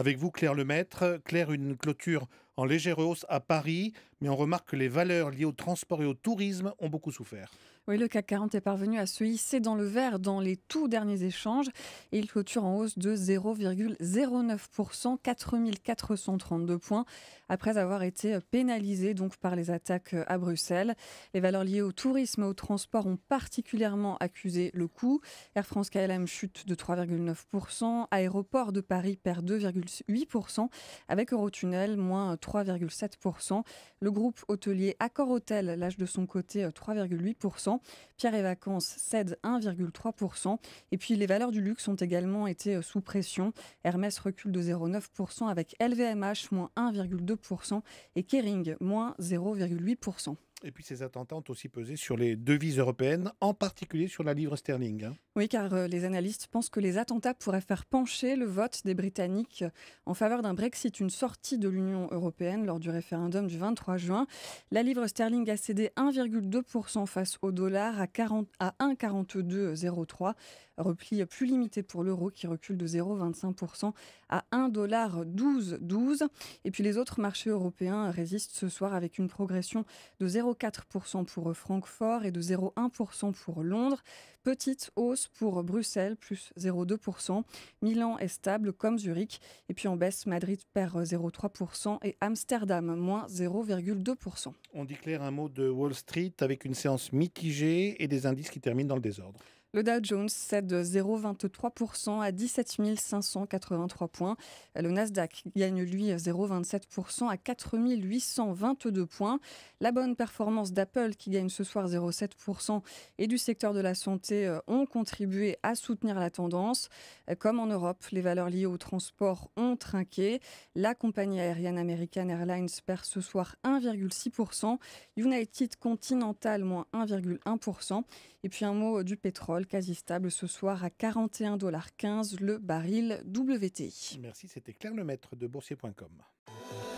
Avec vous, Claire Lemaître. Claire, une clôture en légère hausse à Paris, mais on remarque que les valeurs liées au transport et au tourisme ont beaucoup souffert. Oui, le CAC 40 est parvenu à se hisser dans le vert dans les tout derniers échanges et il clôture en hausse de 0,09%, 4432 points, après avoir été pénalisé donc par les attaques à Bruxelles. Les valeurs liées au tourisme et au transport ont particulièrement accusé le coup. Air France KLM chute de 3,9%, Aéroport de Paris perd 2,8%, avec Eurotunnel moins 3,7%. Le groupe hôtelier Accor Hotel lâche de son côté 3,8%. Pierre et Vacances cèdent 1,3%. Et puis les valeurs du luxe ont également été euh, sous pression. Hermès recule de 0,9% avec LVMH moins 1,2% et Kering moins 0,8%. Et puis ces attentats ont aussi pesé sur les devises européennes, en particulier sur la livre sterling. Hein. Oui, car euh, les analystes pensent que les attentats pourraient faire pencher le vote des Britanniques en faveur d'un Brexit, une sortie de l'Union européenne lors du référendum du 23 juin. La livre sterling a cédé 1,2% face au dollar à, 1,4203, repli plus limité pour l'euro qui recule de 0,25% à 1,1212. Et puis les autres marchés européens résistent ce soir avec une progression de 0,4% pour euh, Francfort et de 0,1% pour Londres. Petite hausse pour Bruxelles, plus 0,2%. Milan est stable comme Zurich. Et puis en baisse, Madrid perd 0,3% et Amsterdam, moins 0,2%. On déclare un mot de Wall Street avec une séance mitigée et des indices qui terminent dans le désordre. Le Dow Jones cède 0,23% à 17 583 points. Euh, le Nasdaq gagne lui 0,27% à 4 822 points. La bonne performance d'Apple qui gagne ce soir 0,7% et du secteur de la santé euh, ont contribué à soutenir la tendance. Euh, comme en Europe, les valeurs liées au transport ont trinqué. La compagnie aérienne American Airlines perd ce soir 1,6%. United Continental moins 1,1%. Et puis un mot du pétrole quasi stable ce soir à 41,15$ le baril WT. Merci, c'était Claire Lemaître de boursier.com.